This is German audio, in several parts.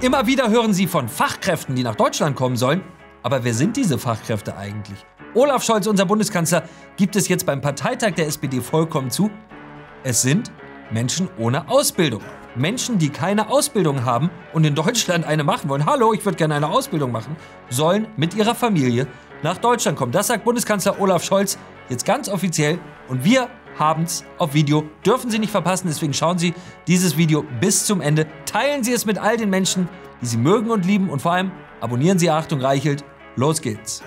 Immer wieder hören Sie von Fachkräften, die nach Deutschland kommen sollen. Aber wer sind diese Fachkräfte eigentlich? Olaf Scholz, unser Bundeskanzler, gibt es jetzt beim Parteitag der SPD vollkommen zu. Es sind Menschen ohne Ausbildung. Menschen, die keine Ausbildung haben und in Deutschland eine machen wollen, hallo, ich würde gerne eine Ausbildung machen, sollen mit ihrer Familie nach Deutschland kommen. Das sagt Bundeskanzler Olaf Scholz jetzt ganz offiziell und wir Abends auf Video. Dürfen Sie nicht verpassen, deswegen schauen Sie dieses Video bis zum Ende. Teilen Sie es mit all den Menschen, die Sie mögen und lieben und vor allem abonnieren Sie Achtung Reichelt. Los geht's.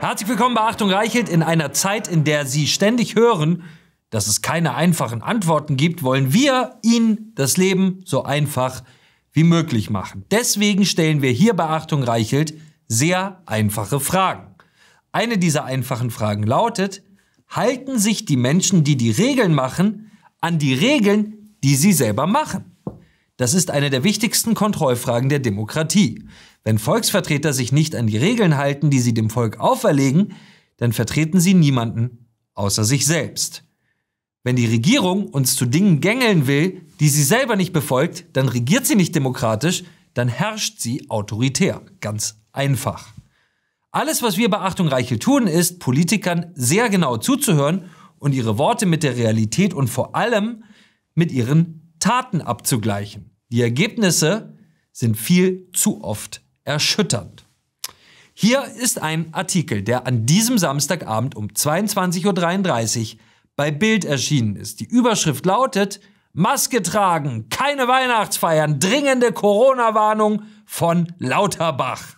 Herzlich willkommen bei Achtung Reichelt in einer Zeit, in der Sie ständig hören, dass es keine einfachen Antworten gibt, wollen wir Ihnen das Leben so einfach wie möglich machen. Deswegen stellen wir hier Beachtung Reichelt sehr einfache Fragen. Eine dieser einfachen Fragen lautet, halten sich die Menschen, die die Regeln machen, an die Regeln, die sie selber machen? Das ist eine der wichtigsten Kontrollfragen der Demokratie. Wenn Volksvertreter sich nicht an die Regeln halten, die sie dem Volk auferlegen, dann vertreten sie niemanden außer sich selbst. Wenn die Regierung uns zu Dingen gängeln will, die sie selber nicht befolgt, dann regiert sie nicht demokratisch, dann herrscht sie autoritär. Ganz einfach. Alles, was wir bei Achtung Reichel tun, ist, Politikern sehr genau zuzuhören und ihre Worte mit der Realität und vor allem mit ihren Taten abzugleichen. Die Ergebnisse sind viel zu oft erschütternd. Hier ist ein Artikel, der an diesem Samstagabend um 22.33 Uhr bei Bild erschienen ist. Die Überschrift lautet Maske tragen, keine Weihnachtsfeiern, dringende Corona-Warnung von Lauterbach.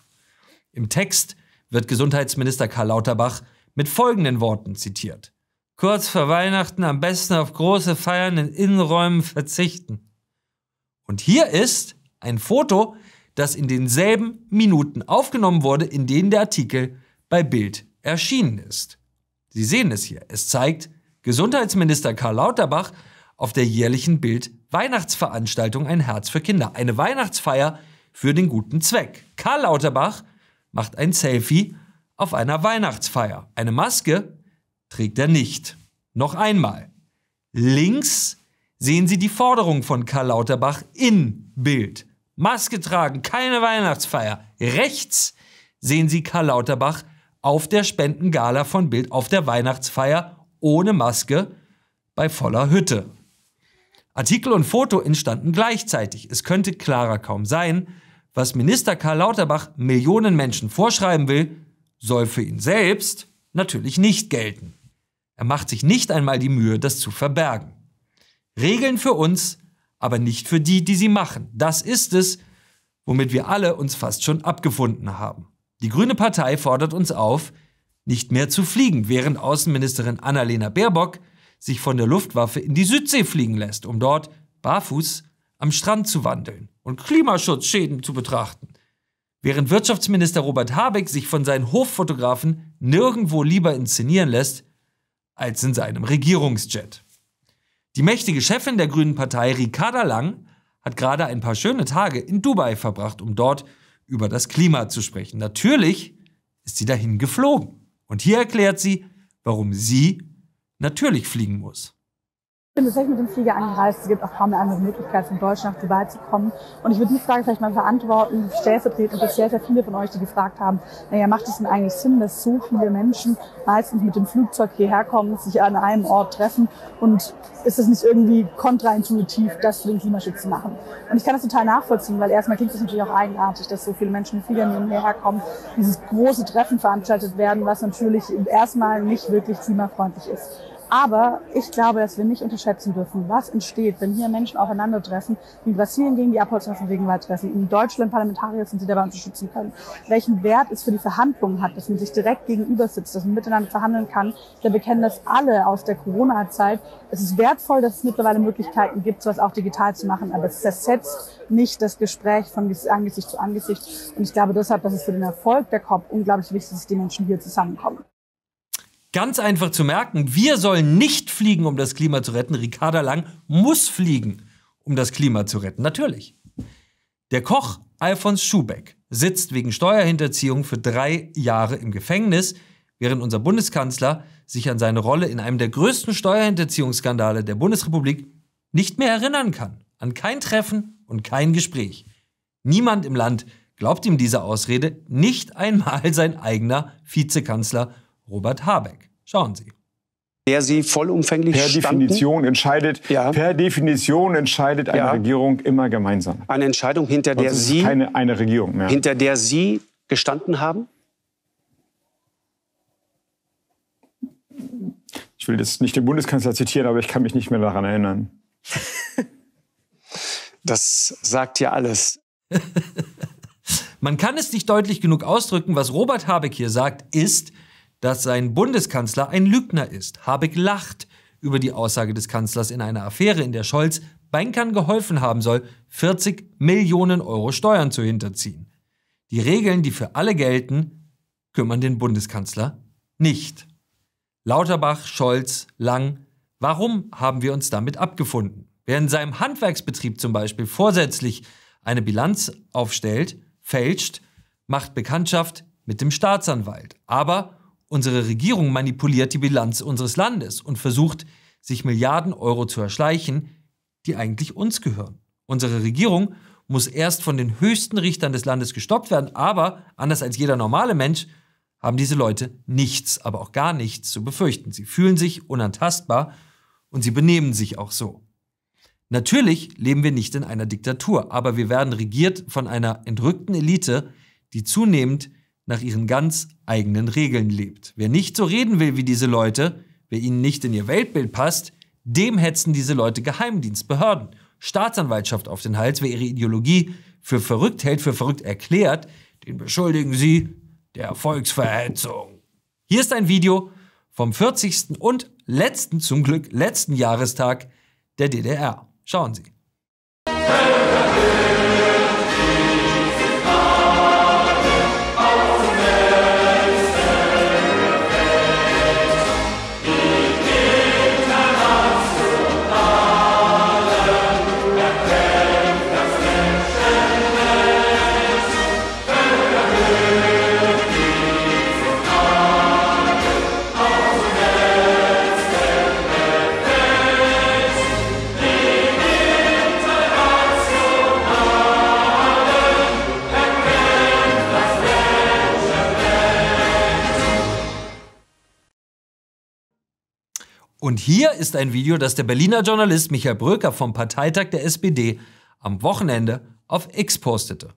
Im Text wird Gesundheitsminister Karl Lauterbach mit folgenden Worten zitiert. Kurz vor Weihnachten am besten auf große Feiern in Innenräumen verzichten. Und hier ist ein Foto, das in denselben Minuten aufgenommen wurde, in denen der Artikel bei Bild erschienen ist. Sie sehen es hier. Es zeigt Gesundheitsminister Karl Lauterbach auf der jährlichen Bild Weihnachtsveranstaltung Ein Herz für Kinder. Eine Weihnachtsfeier für den guten Zweck. Karl Lauterbach macht ein Selfie auf einer Weihnachtsfeier. Eine Maske trägt er nicht. Noch einmal. Links sehen Sie die Forderung von Karl Lauterbach in Bild. Maske tragen, keine Weihnachtsfeier. Rechts sehen Sie Karl Lauterbach auf der Spendengala von Bild auf der Weihnachtsfeier ohne Maske bei voller Hütte. Artikel und Foto entstanden gleichzeitig. Es könnte klarer kaum sein, was Minister Karl Lauterbach Millionen Menschen vorschreiben will, soll für ihn selbst natürlich nicht gelten. Er macht sich nicht einmal die Mühe, das zu verbergen. Regeln für uns, aber nicht für die, die sie machen. Das ist es, womit wir alle uns fast schon abgefunden haben. Die Grüne Partei fordert uns auf, nicht mehr zu fliegen, während Außenministerin Annalena Baerbock sich von der Luftwaffe in die Südsee fliegen lässt, um dort barfuß am Strand zu wandeln und Klimaschutzschäden zu betrachten. Während Wirtschaftsminister Robert Habeck sich von seinen Hoffotografen nirgendwo lieber inszenieren lässt als in seinem Regierungsjet. Die mächtige Chefin der Grünen Partei, Ricarda Lang, hat gerade ein paar schöne Tage in Dubai verbracht, um dort über das Klima zu sprechen. Natürlich ist sie dahin geflogen. Und hier erklärt sie, warum sie natürlich fliegen muss. Ich bin tatsächlich mit dem Flieger angereist. Es gibt auch kaum eine andere Möglichkeit, von Deutschland nach Dubai zu kommen. Und ich würde die Frage vielleicht mal beantworten, stellvertretend für sehr, sehr viele von euch, die gefragt haben, naja, macht es denn eigentlich Sinn, dass so viele Menschen meistens mit dem Flugzeug hierher kommen, sich an einem Ort treffen? Und ist es nicht irgendwie kontraintuitiv, das für den Klimaschutz zu machen? Und ich kann das total nachvollziehen, weil erstmal klingt es natürlich auch eigenartig, dass so viele Menschen mit Fliegern hierher kommen, dieses große Treffen veranstaltet werden, was natürlich erstmal nicht wirklich klimafreundlich ist. Aber ich glaube, dass wir nicht unterschätzen dürfen, was entsteht, wenn hier Menschen aufeinandertreffen, wie in Brasilien gegen die Abholzwaffen wegen Wald treffen, in Deutschland Parlamentarier sind, die dabei unterstützen können, welchen Wert es für die Verhandlungen hat, dass man sich direkt gegenüber sitzt, dass man miteinander verhandeln kann. Denn wir kennen das alle aus der Corona-Zeit. Es ist wertvoll, dass es mittlerweile Möglichkeiten gibt, sowas auch digital zu machen, aber es zersetzt nicht das Gespräch von Angesicht zu Angesicht. Und ich glaube deshalb, dass es für den Erfolg der COP unglaublich wichtig ist, dass die Menschen hier zusammenkommen. Ganz einfach zu merken, wir sollen nicht fliegen, um das Klima zu retten. Ricarda Lang muss fliegen, um das Klima zu retten. Natürlich. Der Koch Alfons Schubeck sitzt wegen Steuerhinterziehung für drei Jahre im Gefängnis, während unser Bundeskanzler sich an seine Rolle in einem der größten Steuerhinterziehungsskandale der Bundesrepublik nicht mehr erinnern kann. An kein Treffen und kein Gespräch. Niemand im Land glaubt ihm diese Ausrede, nicht einmal sein eigener Vizekanzler Robert Habeck. Schauen Sie der sie vollumfänglich per standen. Definition entscheidet ja. per Definition entscheidet eine ja. Regierung immer gemeinsam. Eine Entscheidung hinter Sonst der sie keine eine Regierung mehr. hinter der sie gestanden haben? Ich will jetzt nicht den Bundeskanzler zitieren, aber ich kann mich nicht mehr daran erinnern. das sagt ja alles. Man kann es nicht deutlich genug ausdrücken, was Robert Habeck hier sagt, ist, dass sein Bundeskanzler ein Lügner ist. Habeck lacht über die Aussage des Kanzlers in einer Affäre, in der Scholz Bankern geholfen haben soll, 40 Millionen Euro Steuern zu hinterziehen. Die Regeln, die für alle gelten, kümmern den Bundeskanzler nicht. Lauterbach, Scholz, Lang, warum haben wir uns damit abgefunden? Wer in seinem Handwerksbetrieb zum Beispiel vorsätzlich eine Bilanz aufstellt, fälscht, macht Bekanntschaft mit dem Staatsanwalt. Aber Unsere Regierung manipuliert die Bilanz unseres Landes und versucht, sich Milliarden Euro zu erschleichen, die eigentlich uns gehören. Unsere Regierung muss erst von den höchsten Richtern des Landes gestoppt werden, aber anders als jeder normale Mensch haben diese Leute nichts, aber auch gar nichts zu befürchten. Sie fühlen sich unantastbar und sie benehmen sich auch so. Natürlich leben wir nicht in einer Diktatur, aber wir werden regiert von einer entrückten Elite, die zunehmend nach ihren ganz eigenen Regeln lebt. Wer nicht so reden will wie diese Leute, wer ihnen nicht in ihr Weltbild passt, dem hetzen diese Leute Geheimdienstbehörden, Staatsanwaltschaft auf den Hals, wer ihre Ideologie für verrückt hält, für verrückt erklärt, den beschuldigen sie der Volksverhetzung. Hier ist ein Video vom 40. und letzten, zum Glück letzten Jahrestag der DDR. Schauen Sie. Hey! Und hier ist ein Video, das der Berliner Journalist Michael Bröker vom Parteitag der SPD am Wochenende auf X postete.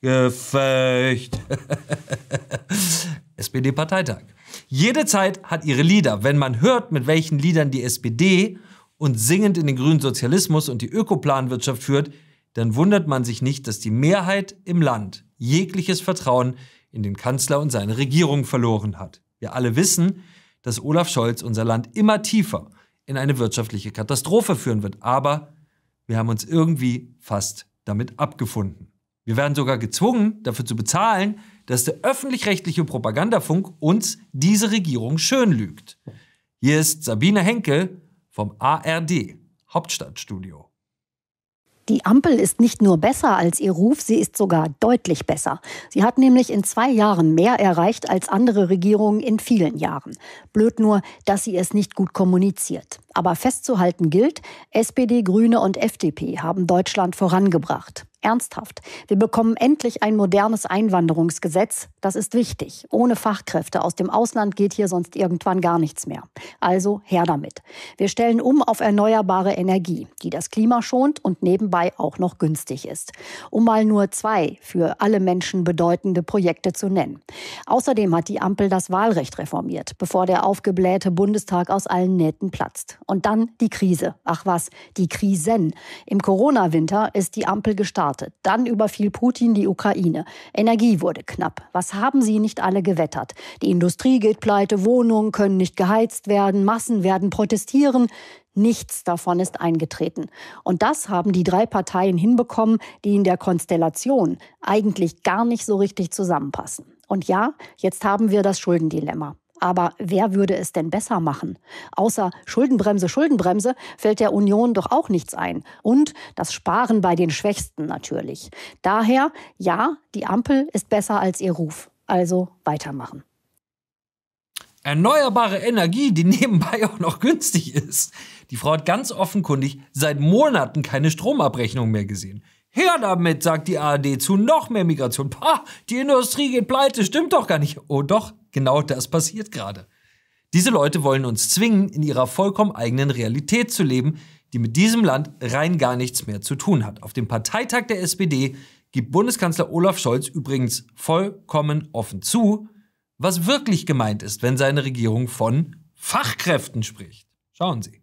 Klassengevecht. SPD-Parteitag. Jede Zeit hat ihre Lieder. Wenn man hört, mit welchen Liedern die SPD und singend in den grünen Sozialismus und die Ökoplanwirtschaft führt, dann wundert man sich nicht, dass die Mehrheit im Land jegliches Vertrauen in den Kanzler und seine Regierung verloren hat. Wir alle wissen, dass Olaf Scholz unser Land immer tiefer in eine wirtschaftliche Katastrophe führen wird. Aber wir haben uns irgendwie fast damit abgefunden. Wir werden sogar gezwungen, dafür zu bezahlen, dass der öffentlich-rechtliche Propagandafunk uns diese Regierung schön lügt. Hier ist Sabine Henkel vom ARD Hauptstadtstudio. Die Ampel ist nicht nur besser als ihr Ruf, sie ist sogar deutlich besser. Sie hat nämlich in zwei Jahren mehr erreicht als andere Regierungen in vielen Jahren. Blöd nur, dass sie es nicht gut kommuniziert. Aber festzuhalten gilt, SPD, Grüne und FDP haben Deutschland vorangebracht. Ernsthaft. Wir bekommen endlich ein modernes Einwanderungsgesetz. Das ist wichtig. Ohne Fachkräfte aus dem Ausland geht hier sonst irgendwann gar nichts mehr. Also her damit. Wir stellen um auf erneuerbare Energie, die das Klima schont und nebenbei auch noch günstig ist. Um mal nur zwei für alle Menschen bedeutende Projekte zu nennen. Außerdem hat die Ampel das Wahlrecht reformiert, bevor der aufgeblähte Bundestag aus allen Nähten platzt. Und dann die Krise. Ach was, die Krisen. Im Corona-Winter ist die Ampel gestartet. Dann überfiel Putin die Ukraine. Energie wurde knapp. Was haben sie nicht alle gewettert? Die Industrie geht pleite, Wohnungen können nicht geheizt werden, Massen werden protestieren. Nichts davon ist eingetreten. Und das haben die drei Parteien hinbekommen, die in der Konstellation eigentlich gar nicht so richtig zusammenpassen. Und ja, jetzt haben wir das Schuldendilemma. Aber wer würde es denn besser machen? Außer Schuldenbremse, Schuldenbremse fällt der Union doch auch nichts ein. Und das Sparen bei den Schwächsten natürlich. Daher, ja, die Ampel ist besser als ihr Ruf. Also weitermachen. Erneuerbare Energie, die nebenbei auch noch günstig ist. Die Frau hat ganz offenkundig seit Monaten keine Stromabrechnung mehr gesehen. Her damit, sagt die ARD zu noch mehr Migration. Pah, die Industrie geht pleite, stimmt doch gar nicht. Oh doch, genau das passiert gerade. Diese Leute wollen uns zwingen, in ihrer vollkommen eigenen Realität zu leben, die mit diesem Land rein gar nichts mehr zu tun hat. Auf dem Parteitag der SPD gibt Bundeskanzler Olaf Scholz übrigens vollkommen offen zu, was wirklich gemeint ist, wenn seine Regierung von Fachkräften spricht. Schauen Sie.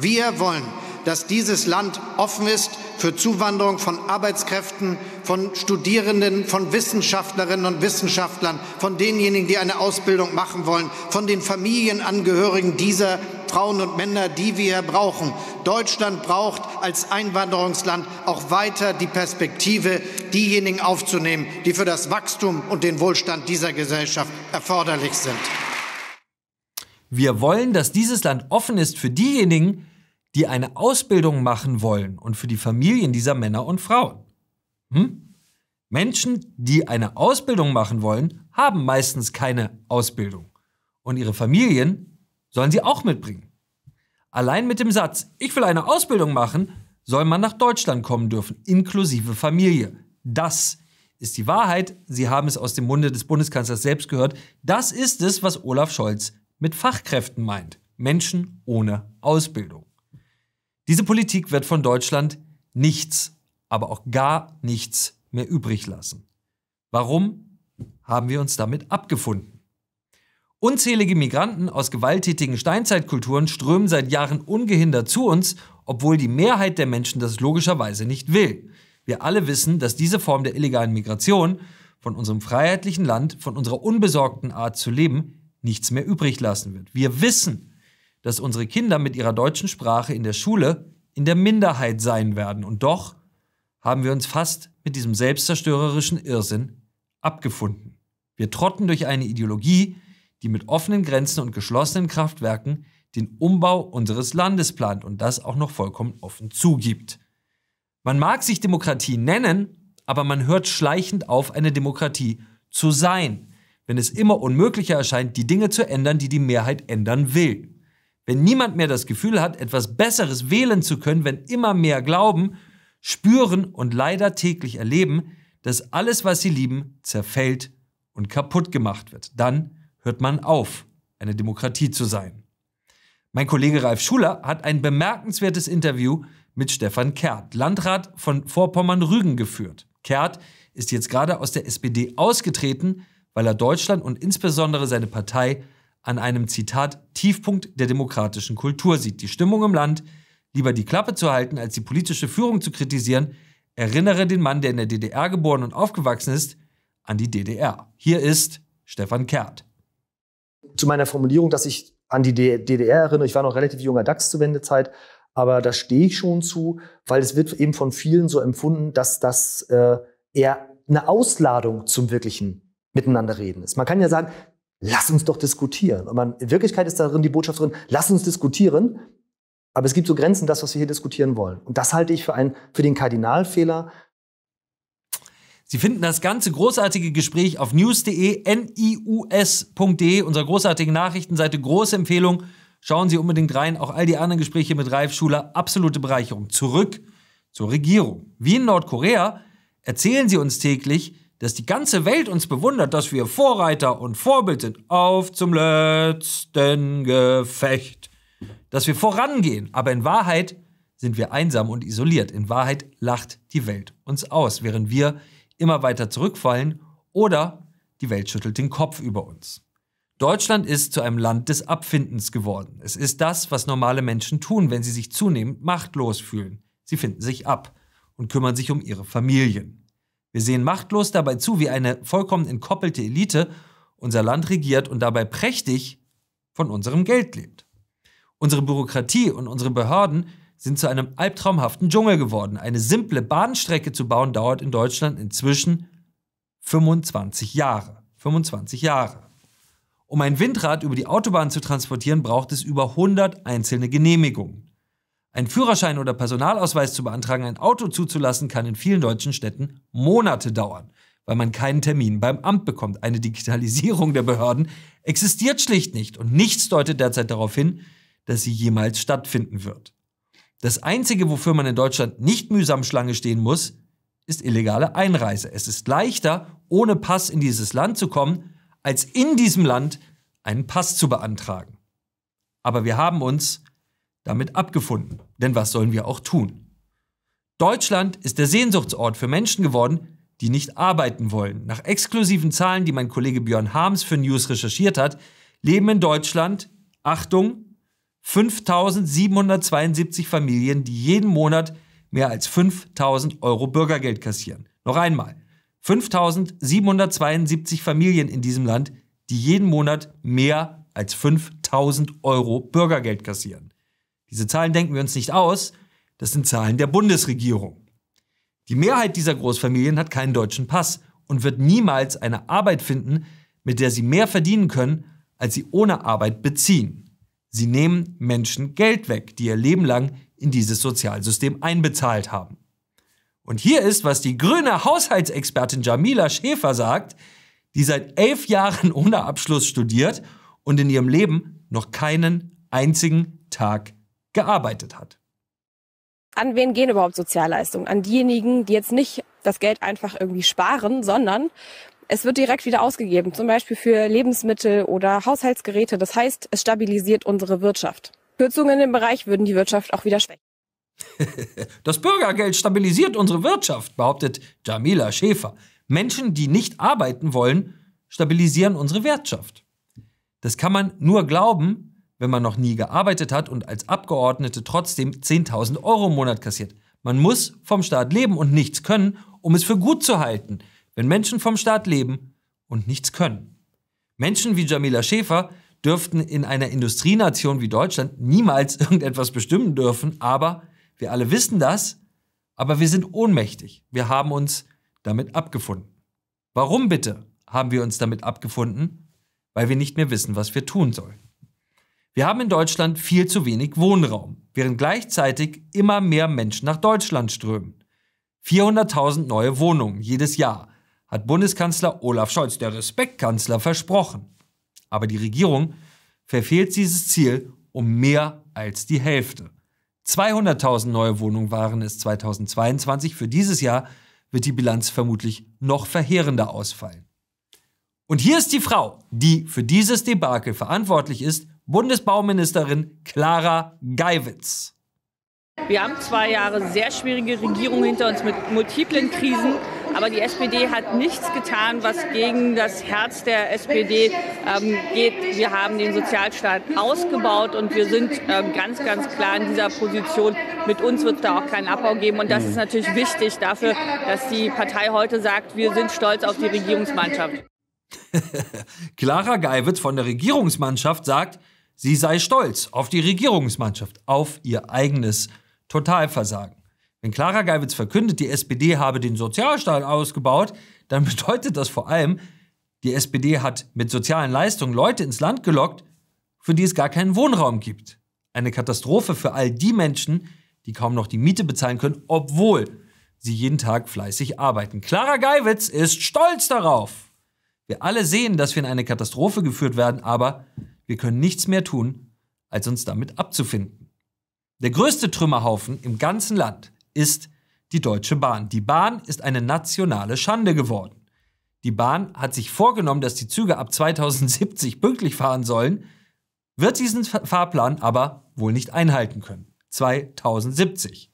Wir wollen, dass dieses Land offen ist für Zuwanderung von Arbeitskräften, von Studierenden, von Wissenschaftlerinnen und Wissenschaftlern, von denjenigen, die eine Ausbildung machen wollen, von den Familienangehörigen dieser Frauen und Männer, die wir brauchen. Deutschland braucht als Einwanderungsland auch weiter die Perspektive, diejenigen aufzunehmen, die für das Wachstum und den Wohlstand dieser Gesellschaft erforderlich sind. Wir wollen, dass dieses Land offen ist für diejenigen, die eine Ausbildung machen wollen und für die Familien dieser Männer und Frauen. Hm? Menschen, die eine Ausbildung machen wollen, haben meistens keine Ausbildung. Und ihre Familien sollen sie auch mitbringen. Allein mit dem Satz, ich will eine Ausbildung machen, soll man nach Deutschland kommen dürfen, inklusive Familie. Das ist die Wahrheit. Sie haben es aus dem Munde des Bundeskanzlers selbst gehört. Das ist es, was Olaf Scholz mit Fachkräften meint. Menschen ohne Ausbildung. Diese Politik wird von Deutschland nichts, aber auch gar nichts mehr übrig lassen. Warum haben wir uns damit abgefunden? Unzählige Migranten aus gewalttätigen Steinzeitkulturen strömen seit Jahren ungehindert zu uns, obwohl die Mehrheit der Menschen das logischerweise nicht will. Wir alle wissen, dass diese Form der illegalen Migration von unserem freiheitlichen Land, von unserer unbesorgten Art zu leben, nichts mehr übrig lassen wird. Wir wissen, dass unsere Kinder mit ihrer deutschen Sprache in der Schule in der Minderheit sein werden. Und doch haben wir uns fast mit diesem selbstzerstörerischen Irrsinn abgefunden. Wir trotten durch eine Ideologie, die mit offenen Grenzen und geschlossenen Kraftwerken den Umbau unseres Landes plant und das auch noch vollkommen offen zugibt. Man mag sich Demokratie nennen, aber man hört schleichend auf, eine Demokratie zu sein, wenn es immer unmöglicher erscheint, die Dinge zu ändern, die die Mehrheit ändern will. Wenn niemand mehr das Gefühl hat, etwas Besseres wählen zu können, wenn immer mehr glauben, spüren und leider täglich erleben, dass alles, was sie lieben, zerfällt und kaputt gemacht wird, dann hört man auf, eine Demokratie zu sein. Mein Kollege Ralf Schuler hat ein bemerkenswertes Interview mit Stefan Kehrt, Landrat von Vorpommern-Rügen, geführt. Kehrt ist jetzt gerade aus der SPD ausgetreten, weil er Deutschland und insbesondere seine Partei an einem Zitat Tiefpunkt der demokratischen Kultur sieht. Die Stimmung im Land, lieber die Klappe zu halten, als die politische Führung zu kritisieren, erinnere den Mann, der in der DDR geboren und aufgewachsen ist, an die DDR. Hier ist Stefan Kert. Zu meiner Formulierung, dass ich an die DDR erinnere, ich war noch relativ junger DAX zur Wendezeit, aber da stehe ich schon zu, weil es wird eben von vielen so empfunden, dass das äh, eher eine Ausladung zum wirklichen Miteinanderreden ist. Man kann ja sagen, lass uns doch diskutieren. Und man, in Wirklichkeit ist darin die Botschaft drin, lass uns diskutieren, aber es gibt so Grenzen, das, was wir hier diskutieren wollen. Und das halte ich für, einen, für den Kardinalfehler. Sie finden das ganze großartige Gespräch auf news.de, n i u nius.de, unserer großartigen Nachrichtenseite. Große Empfehlung. Schauen Sie unbedingt rein. Auch all die anderen Gespräche mit Ralf Schuler, absolute Bereicherung. Zurück zur Regierung. Wie in Nordkorea erzählen Sie uns täglich, dass die ganze Welt uns bewundert, dass wir Vorreiter und Vorbild sind. Auf zum letzten Gefecht. Dass wir vorangehen. Aber in Wahrheit sind wir einsam und isoliert. In Wahrheit lacht die Welt uns aus, während wir immer weiter zurückfallen oder die Welt schüttelt den Kopf über uns. Deutschland ist zu einem Land des Abfindens geworden. Es ist das, was normale Menschen tun, wenn sie sich zunehmend machtlos fühlen. Sie finden sich ab und kümmern sich um ihre Familien. Wir sehen machtlos dabei zu, wie eine vollkommen entkoppelte Elite unser Land regiert und dabei prächtig von unserem Geld lebt. Unsere Bürokratie und unsere Behörden sind zu einem albtraumhaften Dschungel geworden. Eine simple Bahnstrecke zu bauen dauert in Deutschland inzwischen 25 Jahre. 25 Jahre. Um ein Windrad über die Autobahn zu transportieren, braucht es über 100 einzelne Genehmigungen. Ein Führerschein oder Personalausweis zu beantragen, ein Auto zuzulassen, kann in vielen deutschen Städten Monate dauern, weil man keinen Termin beim Amt bekommt. Eine Digitalisierung der Behörden existiert schlicht nicht und nichts deutet derzeit darauf hin, dass sie jemals stattfinden wird. Das Einzige, wofür man in Deutschland nicht mühsam Schlange stehen muss, ist illegale Einreise. Es ist leichter, ohne Pass in dieses Land zu kommen, als in diesem Land einen Pass zu beantragen. Aber wir haben uns damit abgefunden. Denn was sollen wir auch tun? Deutschland ist der Sehnsuchtsort für Menschen geworden, die nicht arbeiten wollen. Nach exklusiven Zahlen, die mein Kollege Björn Harms für News recherchiert hat, leben in Deutschland, Achtung, 5772 Familien, die jeden Monat mehr als 5000 Euro Bürgergeld kassieren. Noch einmal, 5772 Familien in diesem Land, die jeden Monat mehr als 5000 Euro Bürgergeld kassieren. Diese Zahlen denken wir uns nicht aus. Das sind Zahlen der Bundesregierung. Die Mehrheit dieser Großfamilien hat keinen deutschen Pass und wird niemals eine Arbeit finden, mit der sie mehr verdienen können, als sie ohne Arbeit beziehen. Sie nehmen Menschen Geld weg, die ihr Leben lang in dieses Sozialsystem einbezahlt haben. Und hier ist, was die grüne Haushaltsexpertin Jamila Schäfer sagt, die seit elf Jahren ohne Abschluss studiert und in ihrem Leben noch keinen einzigen Tag gearbeitet hat. An wen gehen überhaupt Sozialleistungen? An diejenigen, die jetzt nicht das Geld einfach irgendwie sparen, sondern es wird direkt wieder ausgegeben, zum Beispiel für Lebensmittel oder Haushaltsgeräte. Das heißt, es stabilisiert unsere Wirtschaft. Kürzungen im Bereich würden die Wirtschaft auch wieder schwächen. Das Bürgergeld stabilisiert unsere Wirtschaft, behauptet Jamila Schäfer. Menschen, die nicht arbeiten wollen, stabilisieren unsere Wirtschaft. Das kann man nur glauben, wenn man noch nie gearbeitet hat und als Abgeordnete trotzdem 10.000 Euro im Monat kassiert. Man muss vom Staat leben und nichts können, um es für gut zu halten, wenn Menschen vom Staat leben und nichts können. Menschen wie Jamila Schäfer dürften in einer Industrienation wie Deutschland niemals irgendetwas bestimmen dürfen, aber wir alle wissen das, aber wir sind ohnmächtig. Wir haben uns damit abgefunden. Warum bitte haben wir uns damit abgefunden? Weil wir nicht mehr wissen, was wir tun sollen. Wir haben in Deutschland viel zu wenig Wohnraum, während gleichzeitig immer mehr Menschen nach Deutschland strömen. 400.000 neue Wohnungen jedes Jahr hat Bundeskanzler Olaf Scholz, der Respektkanzler, versprochen. Aber die Regierung verfehlt dieses Ziel um mehr als die Hälfte. 200.000 neue Wohnungen waren es 2022. Für dieses Jahr wird die Bilanz vermutlich noch verheerender ausfallen. Und hier ist die Frau, die für dieses Debakel verantwortlich ist, Bundesbauministerin Clara Geiwitz. Wir haben zwei Jahre sehr schwierige Regierung hinter uns mit multiplen Krisen. Aber die SPD hat nichts getan, was gegen das Herz der SPD ähm, geht. Wir haben den Sozialstaat ausgebaut und wir sind ähm, ganz, ganz klar in dieser Position. Mit uns wird es da auch keinen Abbau geben. Und das mhm. ist natürlich wichtig dafür, dass die Partei heute sagt, wir sind stolz auf die Regierungsmannschaft. Clara Geiwitz von der Regierungsmannschaft sagt, sie sei stolz auf die Regierungsmannschaft, auf ihr eigenes Totalversagen. Wenn Clara Geiwitz verkündet, die SPD habe den Sozialstaat ausgebaut, dann bedeutet das vor allem, die SPD hat mit sozialen Leistungen Leute ins Land gelockt, für die es gar keinen Wohnraum gibt. Eine Katastrophe für all die Menschen, die kaum noch die Miete bezahlen können, obwohl sie jeden Tag fleißig arbeiten. Clara Geiwitz ist stolz darauf. Wir alle sehen, dass wir in eine Katastrophe geführt werden, aber wir können nichts mehr tun, als uns damit abzufinden. Der größte Trümmerhaufen im ganzen Land ist die Deutsche Bahn. Die Bahn ist eine nationale Schande geworden. Die Bahn hat sich vorgenommen, dass die Züge ab 2070 pünktlich fahren sollen, wird diesen Fahrplan aber wohl nicht einhalten können. 2070.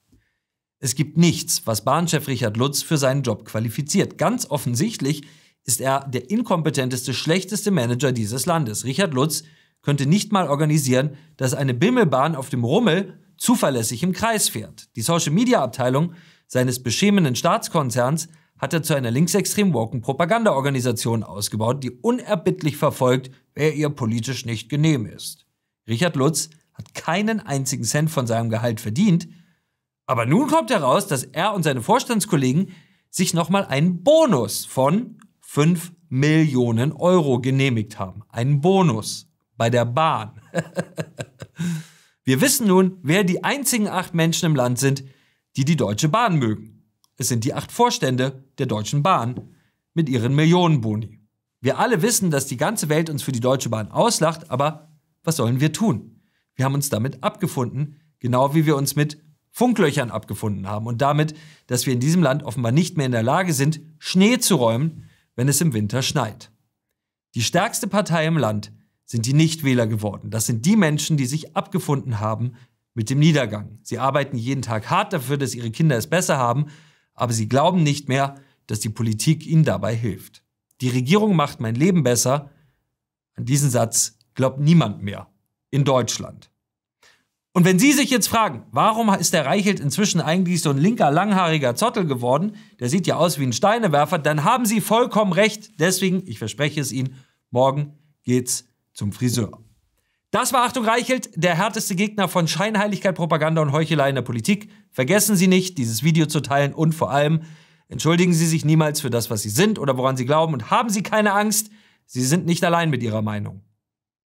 Es gibt nichts, was Bahnchef Richard Lutz für seinen Job qualifiziert. Ganz offensichtlich ist er der inkompetenteste, schlechteste Manager dieses Landes. Richard Lutz könnte nicht mal organisieren, dass eine Bimmelbahn auf dem Rummel zuverlässig im Kreis fährt. Die Social-Media-Abteilung seines beschämenden Staatskonzerns hat er zu einer linksextrem woken Propagandaorganisation ausgebaut, die unerbittlich verfolgt, wer ihr politisch nicht genehm ist. Richard Lutz hat keinen einzigen Cent von seinem Gehalt verdient, aber nun kommt heraus, dass er und seine Vorstandskollegen sich nochmal einen Bonus von 5 Millionen Euro genehmigt haben. Einen Bonus bei der Bahn. Wir wissen nun, wer die einzigen acht Menschen im Land sind, die die Deutsche Bahn mögen. Es sind die acht Vorstände der Deutschen Bahn mit ihren Millionenboni. Wir alle wissen, dass die ganze Welt uns für die Deutsche Bahn auslacht, aber was sollen wir tun? Wir haben uns damit abgefunden, genau wie wir uns mit Funklöchern abgefunden haben und damit, dass wir in diesem Land offenbar nicht mehr in der Lage sind, Schnee zu räumen, wenn es im Winter schneit. Die stärkste Partei im Land sind die Nichtwähler geworden. Das sind die Menschen, die sich abgefunden haben mit dem Niedergang. Sie arbeiten jeden Tag hart dafür, dass ihre Kinder es besser haben, aber sie glauben nicht mehr, dass die Politik ihnen dabei hilft. Die Regierung macht mein Leben besser. An diesen Satz glaubt niemand mehr in Deutschland. Und wenn Sie sich jetzt fragen, warum ist der Reichelt inzwischen eigentlich so ein linker, langhaariger Zottel geworden, der sieht ja aus wie ein Steinewerfer, dann haben Sie vollkommen recht. Deswegen, ich verspreche es Ihnen, morgen geht's zum Friseur. Das war Achtung Reichelt, der härteste Gegner von Scheinheiligkeit, Propaganda und Heuchelei in der Politik. Vergessen Sie nicht, dieses Video zu teilen und vor allem entschuldigen Sie sich niemals für das, was Sie sind oder woran Sie glauben und haben Sie keine Angst, Sie sind nicht allein mit Ihrer Meinung.